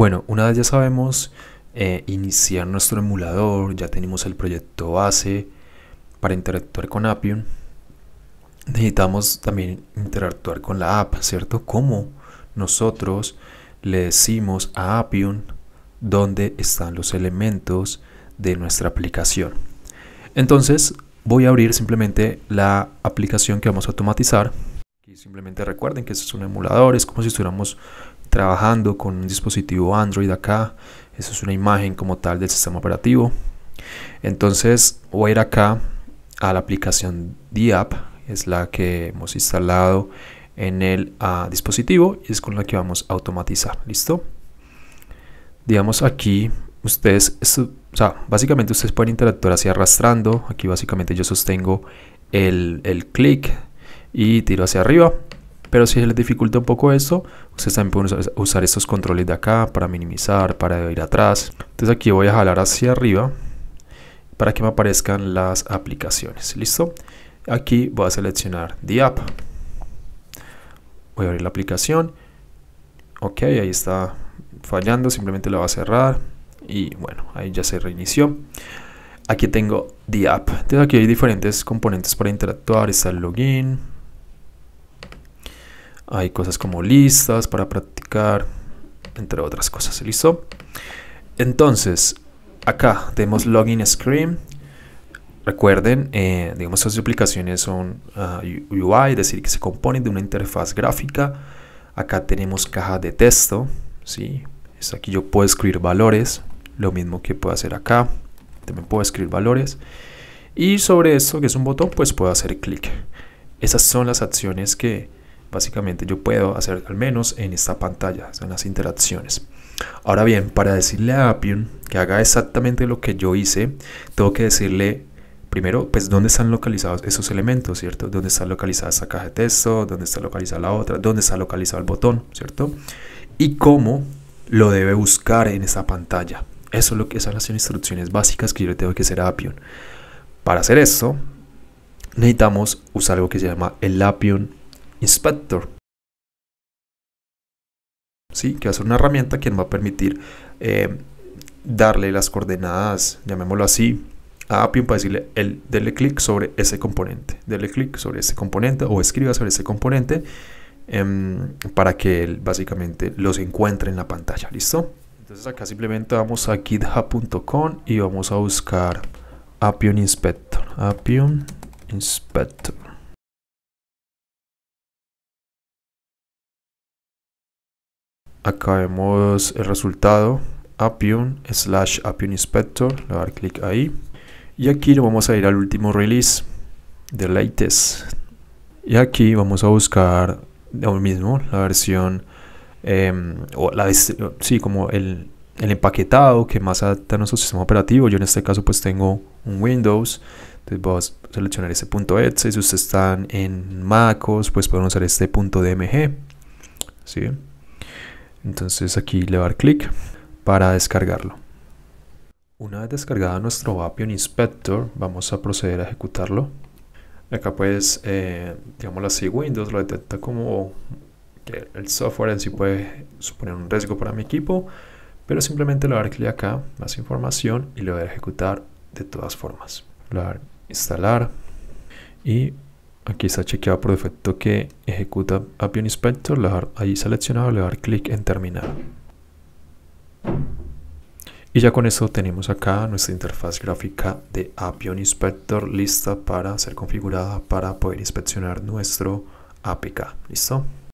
Bueno, una vez ya sabemos eh, iniciar nuestro emulador, ya tenemos el proyecto base para interactuar con Appium, necesitamos también interactuar con la app, ¿cierto? ¿Cómo nosotros le decimos a Appium dónde están los elementos de nuestra aplicación? Entonces, voy a abrir simplemente la aplicación que vamos a automatizar simplemente recuerden que esto es un emulador, es como si estuviéramos trabajando con un dispositivo Android acá. esto es una imagen como tal del sistema operativo. Entonces voy a ir acá a la aplicación app es la que hemos instalado en el ah, dispositivo y es con la que vamos a automatizar, ¿listo? Digamos aquí, ustedes, básicamente ustedes pueden interactuar así arrastrando, aquí básicamente yo sostengo el, el clic, y tiro hacia arriba. Pero si les dificulta un poco eso, ustedes también pueden usar, estos controles de acá para minimizar, para ir atrás. Entonces aquí voy a jalar hacia arriba para que me aparezcan las aplicaciones. ¿Listo? Aquí voy a seleccionar The App. Voy a abrir la aplicación. Ok, ahí está fallando, simplemente la va a cerrar. Y bueno, ahí ya se reinició. Aquí tengo The App. Entonces aquí hay diferentes componentes para interactuar. Está el login, hay cosas como listas para practicar, entre otras cosas. ¿Listo? Entonces, acá tenemos Login Screen. Recuerden, eh, digamos, estas aplicaciones son ah, UI, es decir, que se componen de una interfaz gráfica. Acá tenemos caja de texto, ¿sí? es aquí yo puedo escribir valores, lo mismo que puedo hacer acá. También puedo escribir valores. Y sobre eso que es un botón, pues puedo hacer clic. Esas son las acciones que, Básicamente yo puedo hacer al menos en esta pantalla, son las interacciones. Ahora bien, para decirle a Appium que haga exactamente lo que yo hice, tengo que decirle primero, pues dónde están localizados esos elementos, ¿cierto? ¿Dónde está localizada esa caja de texto? ¿Dónde está localizada la otra? ¿Dónde está localizado el botón, ¿cierto? Y cómo lo debe buscar en esa pantalla. Eso es lo que esas son las instrucciones básicas que yo le tengo que hacer a Appium. Para hacer eso necesitamos usar algo que se llama el Appium inspector. ¿Sí? Que va a ser una herramienta que nos va a permitir eh, darle las coordenadas, llamémoslo así, a Appium para decirle, él dele clic sobre ese componente, dele clic sobre ese componente o escriba sobre ese componente em, para que él básicamente los encuentre en la pantalla, ¿listo? Entonces acá simplemente vamos a github.com y vamos a buscar Appium Inspector, Appium Inspector. acá vemos el resultado Appium slash Appium Inspector, le voy a dar clic ahí y aquí lo vamos a ir al último release de latest y aquí vamos a buscar lo mismo la versión em, o la, sí, como el, empaquetado que más adapta a nuestro sistema operativo. Yo en este caso pues tengo un Windows, entonces a seleccionar ese punto .exe. Si ustedes están en MacOS pues pueden usar este punto .dmg. ¿sí? Entonces aquí le voy a dar clic para descargarlo. Una vez descargado nuestro Vapion Inspector, vamos a proceder a ejecutarlo. Acá pues, eh, digamos la así, Windows lo detecta como que el software en sí puede suponer un riesgo para mi equipo, pero simplemente le voy a dar clic acá, más información, y le voy a ejecutar de todas formas. Le voy a dar instalar y Aquí está chequeado por defecto que ejecuta Appian Inspector. Le dar, ahí seleccionado, le dar clic en terminar. Y ya con eso tenemos acá nuestra interfaz gráfica de Appian Inspector lista para ser configurada para poder inspeccionar nuestro APK. ¿Listo?